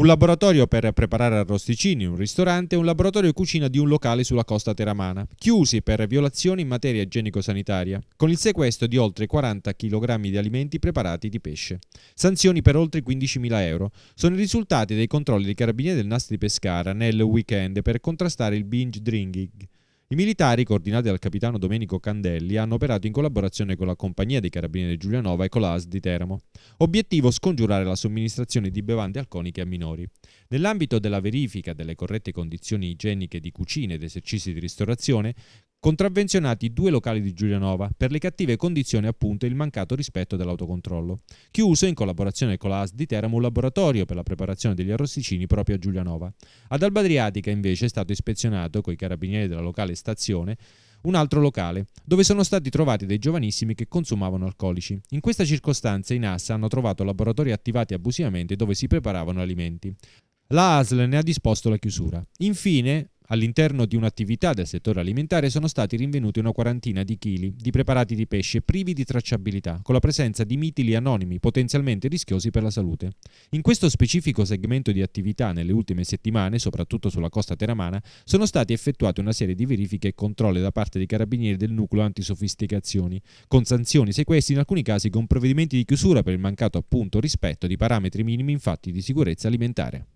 Un laboratorio per preparare arrosticini un ristorante e un laboratorio cucina di un locale sulla costa teramana, chiusi per violazioni in materia igienico-sanitaria, con il sequestro di oltre 40 kg di alimenti preparati di pesce. Sanzioni per oltre 15.000 euro sono i risultati dei controlli dei carabinieri del Nastri di Pescara nel weekend per contrastare il binge drinking, i militari, coordinati dal capitano Domenico Candelli, hanno operato in collaborazione con la Compagnia dei Carabinieri Giulianova e con la l'AS di Teramo. Obiettivo scongiurare la somministrazione di bevande alcoliche a minori. Nell'ambito della verifica delle corrette condizioni igieniche di cucine ed esercizi di ristorazione, Contravvenzionati due locali di Giulianova per le cattive condizioni appunto e il mancato rispetto dell'autocontrollo. Chiuso in collaborazione con l'AS di Teramo un laboratorio per la preparazione degli arrosticini proprio a Giulianova. Ad Alba Adriatica invece è stato ispezionato coi carabinieri della locale stazione un altro locale, dove sono stati trovati dei giovanissimi che consumavano alcolici. In questa circostanza i NASA hanno trovato laboratori attivati abusivamente dove si preparavano alimenti. La ASL ne ha disposto la chiusura. Infine, All'interno di un'attività del settore alimentare sono stati rinvenuti una quarantina di chili di preparati di pesce privi di tracciabilità, con la presenza di mitili anonimi potenzialmente rischiosi per la salute. In questo specifico segmento di attività nelle ultime settimane, soprattutto sulla costa teramana, sono state effettuate una serie di verifiche e controlli da parte dei carabinieri del nucleo antisofisticazioni, con sanzioni, sequestri, in alcuni casi con provvedimenti di chiusura per il mancato appunto rispetto di parametri minimi infatti di sicurezza alimentare.